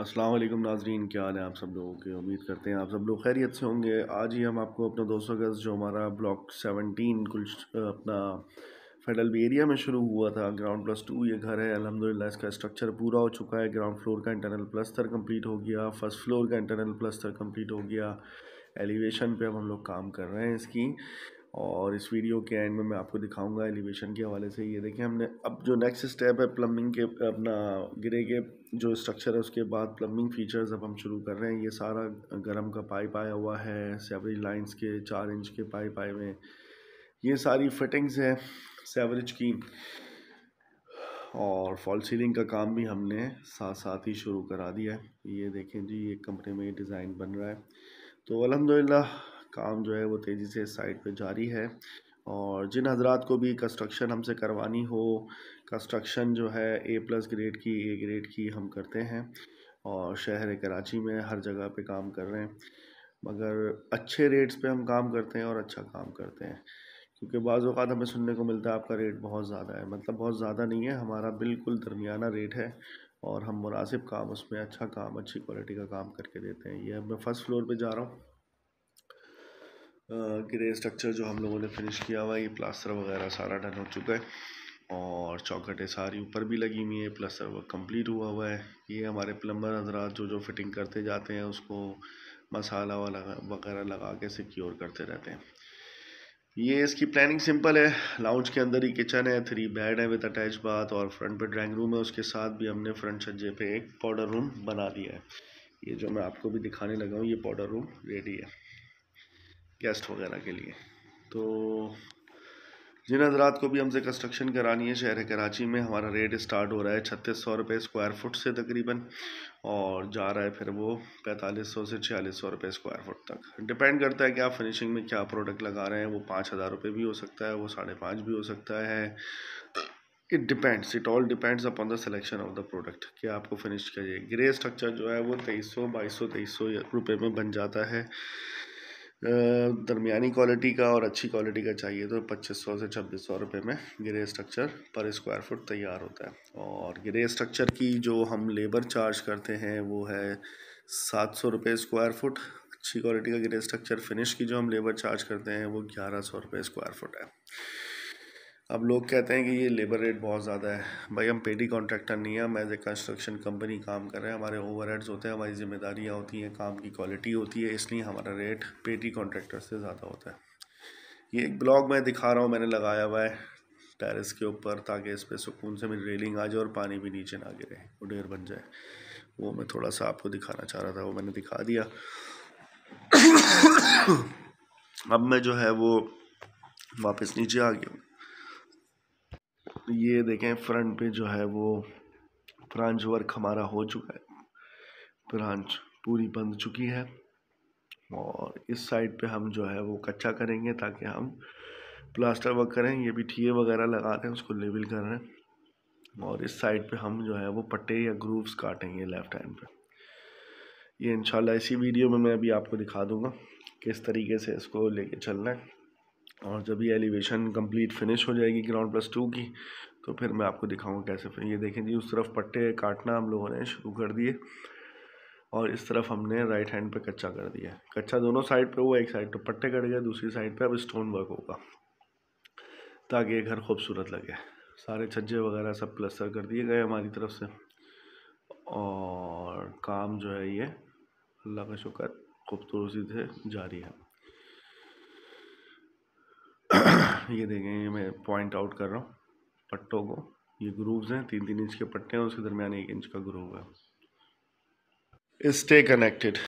अस्सलाम वालेकुम नाजरीन क्या हाल है आप सब लोगों के उम्मीद करते हैं आप सब लोग खैरियत से होंगे आज ही हम आपको अपना दो सौ अगस्त जो हमारा ब्लॉक सेवनटीन कुल अपना फेडरल एरिया में शुरू हुआ था ग्राउंड प्लस टू ये घर है अलहमदिल्ला इसका स्ट्रक्चर पूरा हो चुका है ग्राउंड फ्लोर का इंटरनल प्लस्तर कंप्लीट हो गया फर्स्ट फ्लोर का इंटरनल प्लस्तर कंप्लीट हो गया एलिवेशन पे अब हम लोग काम कर रहे हैं इसकी और इस वीडियो के एंड में मैं आपको दिखाऊंगा एलिवेशन के हवाले से ये देखें हमने अब जो नेक्स्ट स्टेप है प्लम्बिंग के अपना गिरे के जो स्ट्रक्चर है उसके बाद प्लम्बिंग फीचर्स अब हम शुरू कर रहे हैं ये सारा गर्म का पाइप आया हुआ है सेवरेज लाइंस के चार इंच के पाइप आए हुए ये सारी फिटिंग्स हैं सेवरेज की और फॉल सीलिंग का काम भी हमने साथ साथ ही शुरू करा दिया है ये देखें जी ये कमरे में डिज़ाइन बन रहा है तो अलहमदिल्ला काम जो है वो तेज़ी से साइट पे जारी है और जिन हजरात को भी कंस्ट्रक्शन हमसे करवानी हो कंस्ट्रक्शन जो है ए प्लस ग्रेड की ए ग्रेड की हम करते हैं और शहर कराची में हर जगह पे काम कर रहे हैं मगर अच्छे रेट्स पे हम काम करते हैं और अच्छा काम करते हैं क्योंकि बाज़ात हमें सुनने को मिलता है आपका रेट बहुत ज़्यादा है मतलब बहुत ज़्यादा नहीं है हमारा बिल्कुल दरमियाना रेट है और हम मुनासिब काम उसमें अच्छा काम अच्छी क्वालिटी का काम करके देते हैं यह मैं फ़र्स्ट फ्लोर पे जा रहा हूँ ग्रे स्ट्रक्चर जो हम लोगों ने फिनिश किया हुआ है ये प्लास्टर वगैरह सारा डन हो चुका है और चौकटें सारी ऊपर भी लगी हुई हैं प्लास्टर वर्क कम्प्लीट हुआ हुआ है ये हमारे प्लम्बर हजरात जो जो फिटिंग करते जाते हैं उसको मसाला वाला वगैरह लगा के सिक्योर करते रहते हैं ये इसकी प्लानिंग सिंपल है लाउंज के अंदर ही किचन है थ्री बेड है विद अटैच बाथ और फ्रंट पे ड्राइंग रूम है उसके साथ भी हमने फ्रंट छज्जे पे एक पाउडर रूम बना दिया है ये जो मैं आपको भी दिखाने लगा हूँ ये पाउडर रूम रेडी है गेस्ट वगैरह के लिए तो जिन हजरात को भी हमसे कंस्ट्रक्शन करानी है शहर कराची में हमारा रेट स्टार्ट हो रहा है छत्तीस सौ रुपये स्क्वायर फुट से तकरीबन और जा रहा है फिर वो पैंतालीस सौ से छियालीस सौ रुपये स्क्वायर फुट तक डिपेंड करता है कि आप फिनिशिंग में क्या प्रोडक्ट लगा रहे हैं वो पाँच हज़ार रुपये भी हो सकता है वो साढ़े पाँच भी हो सकता है it depends it all depends upon the selection of the product कि आपको फिनिश करिए ग्रे स्ट्रक्चर जो है वो तेईस सौ बाईस सौ तेईस सौ रुपये में बन जाता है दरमियानी क्वालिटी का और अच्छी क्वालिटी का चाहिए तो पच्चीस सौ से छब्बीस सौ रुपये में ग्रे स्ट्रक्चर पर स्क्वायर फुट तैयार होता है और ग्रे स्ट्रक्चर की जो हम लेबर चार्ज करते हैं वो है सात सौ रुपये स्क्वायर फुट अच्छी क्वालिटी का ग्रे स्ट्रक्चर फिनिश की जो हम लेबर चार्ज करते हैं वो ग्यारह सौ रुपये स्क्वायर फुट है अब लोग कहते हैं कि ये लेबर रेट बहुत ज़्यादा है भाई हम पेटी कॉन्ट्रैक्टर नहीं है हम एज ए कंस्ट्रक्शन कंपनी काम कर रहे हैं हमारे ओवर होते हैं हमारी जिम्मेदारियाँ होती हैं काम की क्वालिटी होती है इसलिए हमारा रेट पेटी कॉन्ट्रैक्टर से ज़्यादा होता है ये एक ब्लॉग मैं दिखा रहा हूँ मैंने लगाया हुआ है टेरिस के ऊपर ताकि इस पर सुकून से मेरी रेलिंग आ जाए और पानी भी नीचे ना गिरे वो ढेर बन जाए वो मैं थोड़ा सा आपको दिखाना चाह रहा था वो मैंने दिखा दिया अब मैं जो है वो वापस नीचे आ गया ये देखें फ्रंट पे जो है वो ब्रांच वर्क हमारा हो चुका है ब्रांच पूरी बन चुकी है और इस साइड पे हम जो है वो कच्चा करेंगे ताकि हम प्लास्टर वर्क करें ये भी ठीए वगैरह लगा रहे हैं उसको लेवल कर रहे हैं और इस साइड पे हम जो है वो पट्टे या ग्रूव्स काटेंगे लेफ्ट हैंड पे ये इंशाल्लाह इसी वीडियो में मैं अभी आपको दिखा दूंगा किस तरीके से इसको लेके चलना है और जब ये एलिवेशन कंप्लीट फिनिश हो जाएगी ग्राउंड प्लस टू की तो फिर मैं आपको दिखाऊंगा कैसे फिर ये देखें जी उस तरफ पट्टे काटना हम लोगों ने शुरू कर दिए और इस तरफ हमने राइट हैंड पे कच्चा कर दिया कच्चा दोनों साइड पे हुआ एक साइड पे पट्टे कट गए दूसरी साइड पे अब स्टोन वर्क होगा ताकि ये घर खूबसूरत लगे सारे छज्जे वगैरह सब प्लस्तर कर दिए गए हमारी तरफ से और काम जो है ये अल्लाह का शुक्र खूबसूरती से जारी है ये देखें ये मैं पॉइंट आउट कर रहा हूँ पट्टों को ये ग्रूव्स हैं तीन तीन इंच के पट्टे हैं उसके दरमियान एक इंच का ग्रूव है स्टे कनेक्टेड